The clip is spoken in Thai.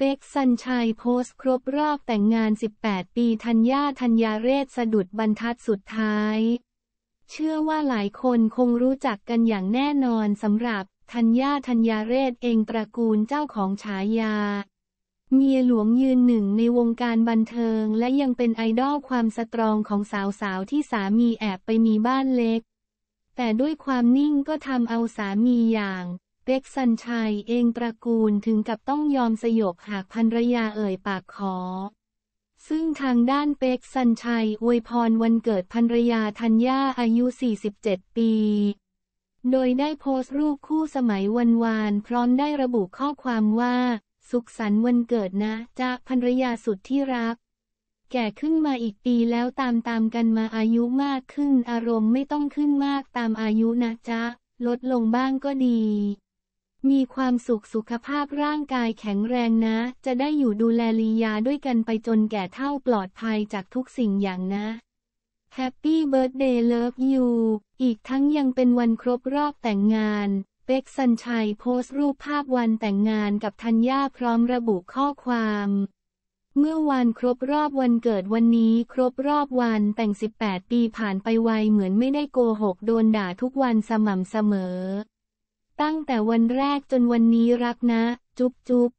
เป็กสันชัยโพสต์ครบรอบแต่งงาน 18 ปีธัญญาธัญญาเรศสะดุดบรรทัดสุดท้าย เชื่อว่าหลายคนคงรู้จักกันอย่างแน่นอนสำหรับธัญญาธัญญาเรศเองตระกูลเจ้าของฉายาเมียหลวงยืนหนึ่งในวงการบันเทิงและยังเป็นไอดอลความสตรองของสาว ๆ ที่สามีแอบไปมีบ้านเล็ก แต่ด้วยความนิ่งก็ทำเอาสามีอย่างเป็กสันชัยเองตระกูลถึงกับต้องยอมสยบหากภรรยาเอ่ยปากขอ ซึ่งทางด้านเป็กสันชัยอวยพรวันเกิดภรรยาธัญญาอายุ 47 ปี โดยได้โพสต์รูปคู่สมัยวันวานพร้อมได้ระบุข้อความว่า สุขสันต์วันเกิดนะจ๊ะภรรยาสุดที่รัก แก่ขึ้นมาอีกปีแล้วตามตามกันมาอายุมากขึ้น อารมณ์ไม่ต้องขึ้นมากตามอายุนะจ๊ะลดลงบ้างก็ดีมีความสุขสุขภาพร่างกายแข็งแรงนะ จะได้อยู่ดูแลลียา ด้วยกันไปจนแก่เท่าปลอดภัยจากทุกสิ่งอย่างนะแฮปปี้เบิร์ดเดย์เลิฟยูอีกทั้งยังเป็นวันครบรอบแต่งงาน เป็กสันชัยโพสต์รูปภาพวันแต่งงานกับธัญญาพร้อมระบุข้อความ เมื่อวันครบรอบวันเกิดวันนี้ครบรอบวันแต่ง 18 ปีผ่านไปไวเหมือนไม่ได้โกหกโดนด่าทุกวันสม่ำเสมอตั้งแต่วันแรกจนวันนี้รักนะ จุ๊บจุ๊บ